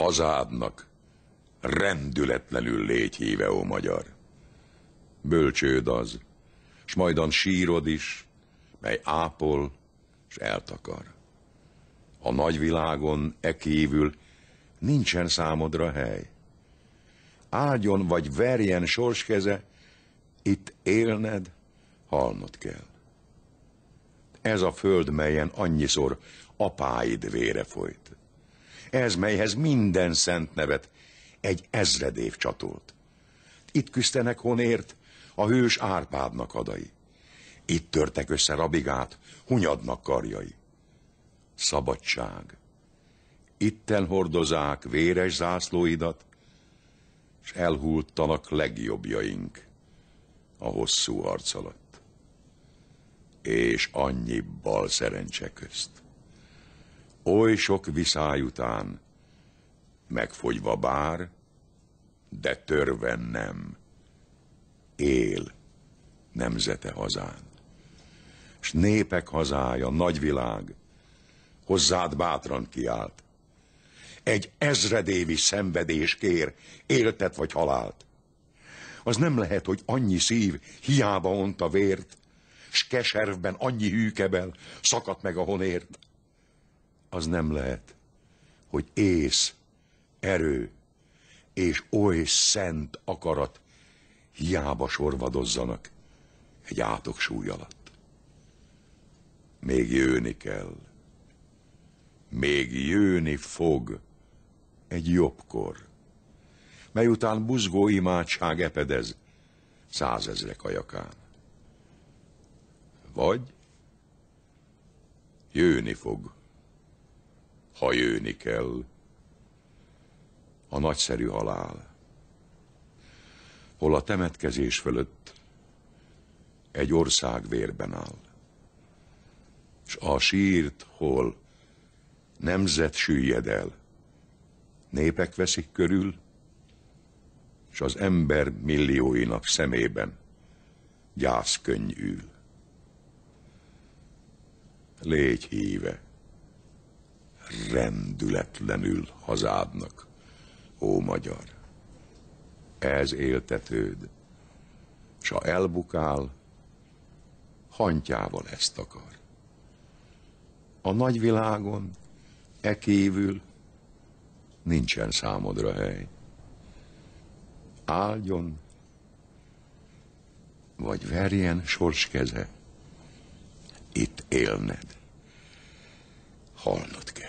hazádnak, rendületlenül légy híve, ó magyar. Bölcsőd az, s majdan sírod is, mely ápol és eltakar. A nagyvilágon e kívül nincsen számodra hely. Áldjon vagy verjen sorskeze, itt élned, halnod kell. Ez a föld, melyen annyiszor apáid vére folyt ez melyhez minden szent nevet egy ezred év csatolt. Itt küzdenek honért a hős Árpádnak adai. Itt törtek össze rabigát, hunyadnak karjai. Szabadság. Itten hordozák véres zászlóidat, és elhultanak legjobbjaink a hosszú arc alatt. És annyi bal szerencse közt oly sok viszály után, megfogyva bár, de törven nem. Él nemzete hazán. S népek hazája, nagyvilág, hozzád bátran kiált. Egy ezredévi szenvedés kér, éltet vagy halált. Az nem lehet, hogy annyi szív hiába ont a vért, s keservben annyi hűkebel szakadt meg a honért az nem lehet, hogy ész, erő és oly szent akarat hiába sorvadozzanak egy átok súly alatt. Még jőni kell, még jőni fog egy jobbkor, mely után buzgó imádság epedez százezrek ajakán. Vagy jőni fog ha jőni kell. A nagyszerű halál, hol a temetkezés fölött egy ország vérben áll, és a sírt, hol nemzet süllyed el, népek veszik körül, és az ember millióinak szemében gyászkönnyű. Légy híve! rendületlenül hazádnak. Ó, magyar, ez éltetőd, s ha elbukál, hantjával ezt akar. A nagyvilágon, e kívül nincsen számodra hely. Áldjon, vagy verjen sors keze, itt élned, halnod kell.